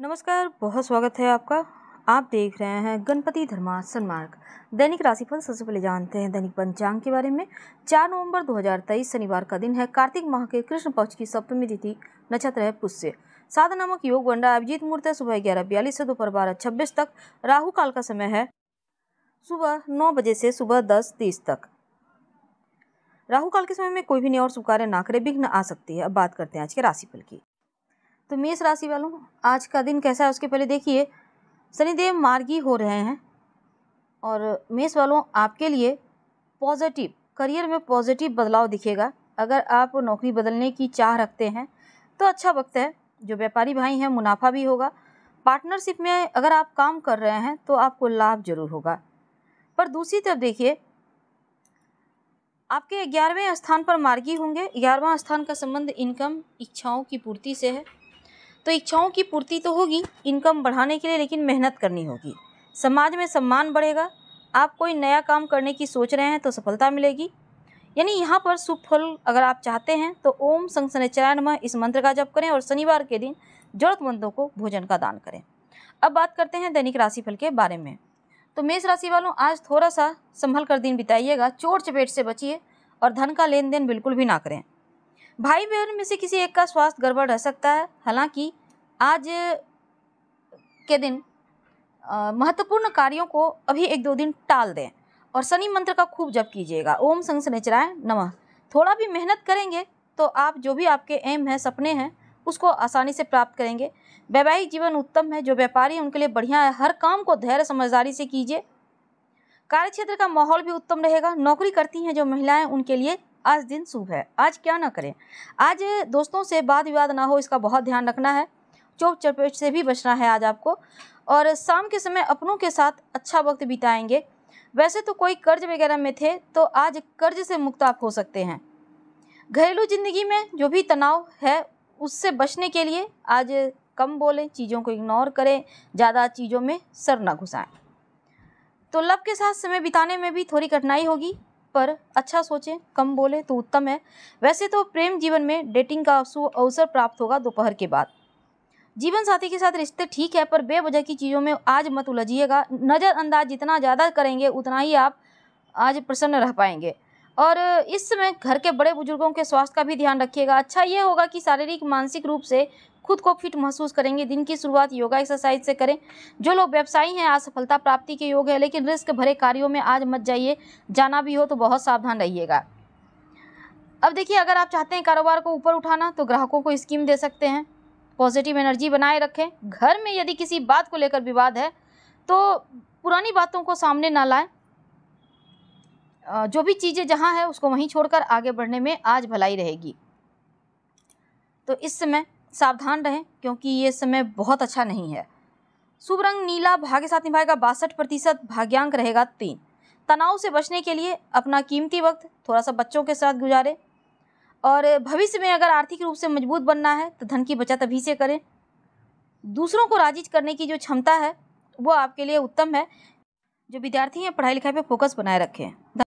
नमस्कार बहुत स्वागत है आपका आप देख रहे हैं गणपति धर्मा सन्मार्ग दैनिक राशिफल सबसे पहले जानते हैं दैनिक पंचांग के बारे में 4 नवंबर 2023 शनिवार का दिन है कार्तिक माह के कृष्ण पक्ष की सप्तमी तिथि नक्षत्र है पुष्य साध नामक योग गंडा अभिजीत मुहूर्त सुबह ग्यारह बयालीस से दोपहर बारह छब्बीस तक राहु काल का समय है सुबह नौ बजे से सुबह दस तीस तक राहु काल के समय में कोई भी नया और शुभ कार्य ना करे विघ्न आ सकती है अब बात करते हैं आज के राशिफल की तो मेष राशि वालों आज का दिन कैसा है उसके पहले देखिए शनिदेव मार्गी हो रहे हैं और मेष वालों आपके लिए पॉजिटिव करियर में पॉजिटिव बदलाव दिखेगा अगर आप नौकरी बदलने की चाह रखते हैं तो अच्छा वक्त है जो व्यापारी भाई हैं मुनाफा भी होगा पार्टनरशिप में अगर आप काम कर रहे हैं तो आपको लाभ जरूर होगा पर दूसरी तरफ देखिए आपके ग्यारहवें स्थान पर मार्गी होंगे ग्यारहवा स्थान का संबंध इनकम इच्छाओं की पूर्ति से है तो इच्छाओं की पूर्ति तो होगी इनकम बढ़ाने के लिए लेकिन मेहनत करनी होगी समाज में सम्मान बढ़ेगा आप कोई नया काम करने की सोच रहे हैं तो सफलता मिलेगी यानी यहाँ पर सुफल अगर आप चाहते हैं तो ओम संग शनिचरायण में इस मंत्र का जप करें और शनिवार के दिन जरूरतमंदों को भोजन का दान करें अब बात करते हैं दैनिक राशिफल के बारे में तो मेष राशि वालों आज थोड़ा सा संभल कर दिन बिताइएगा चोट चपेट से बचिए और धन का लेन देन बिल्कुल भी ना करें भाई बहन में से किसी एक का स्वास्थ्य गड़बड़ रह सकता है हालांकि आज के दिन महत्वपूर्ण कार्यों को अभी एक दो दिन टाल दें और शनि मंत्र का खूब जप कीजिएगा ओम संग सनेचराय नमः थोड़ा भी मेहनत करेंगे तो आप जो भी आपके एम हैं सपने हैं उसको आसानी से प्राप्त करेंगे वैवाहिक जीवन उत्तम है जो व्यापारी उनके लिए बढ़िया है हर काम को धैर्य समझदारी से कीजिए कार्यक्षेत्र का माहौल भी उत्तम रहेगा नौकरी करती हैं जो महिलाएं उनके लिए आज दिन शुभ है आज क्या ना करें आज दोस्तों से वाद विवाद ना हो इसका बहुत ध्यान रखना है चौक चपेट से भी बचना है आज आपको और शाम के समय अपनों के साथ अच्छा वक्त बिताएंगे वैसे तो कोई कर्ज वगैरह में थे तो आज कर्ज से मुक्त आप हो सकते हैं घरेलू जिंदगी में जो भी तनाव है उससे बचने के लिए आज कम बोलें चीज़ों को इग्नोर करें ज़्यादा चीज़ों में सर ना घुसाएं तो लव के साथ समय बिताने में भी थोड़ी कठिनाई होगी पर अच्छा सोचें कम बोलें तो उत्तम है वैसे तो प्रेम जीवन में डेटिंग का अवसर प्राप्त होगा दोपहर के बाद जीवन साथी के साथ रिश्ते ठीक है पर बेवजह की चीज़ों में आज मत उलझिएगा नज़रअंदाज जितना ज़्यादा करेंगे उतना ही आप आज प्रसन्न रह पाएंगे और इस समय घर के बड़े बुजुर्गों के स्वास्थ्य का भी ध्यान रखिएगा अच्छा ये होगा कि शारीरिक मानसिक रूप से खुद को फिट महसूस करेंगे दिन की शुरुआत योगा एक्सरसाइज से करें जो लोग व्यवसायी हैं आज सफलता प्राप्ति के योग है लेकिन रिस्क भरे कार्यों में आज मत जाइए जाना भी हो तो बहुत सावधान रहिएगा अब देखिए अगर आप चाहते हैं कारोबार को ऊपर उठाना तो ग्राहकों को स्कीम दे सकते हैं पॉजिटिव एनर्जी बनाए रखें घर में यदि किसी बात को लेकर विवाद है तो पुरानी बातों को सामने ना लाएं जो भी चीज़ें जहाँ है उसको वहीं छोड़कर आगे बढ़ने में आज भलाई रहेगी तो इस समय सावधान रहें क्योंकि ये समय बहुत अच्छा नहीं है शुभ रंग नीला भाग्य साथ निभाएगा बासठ प्रतिशत भाग्यांक रहेगा तीन तनाव से बचने के लिए अपना कीमती वक्त थोड़ा सा बच्चों के साथ गुजारें और भविष्य में अगर आर्थिक रूप से मजबूत बनना है तो धन की बचत अभी से करें दूसरों को राजी करने की जो क्षमता है वो आपके लिए उत्तम है जो विद्यार्थी हैं पढ़ाई लिखाई पर फोकस बनाए रखें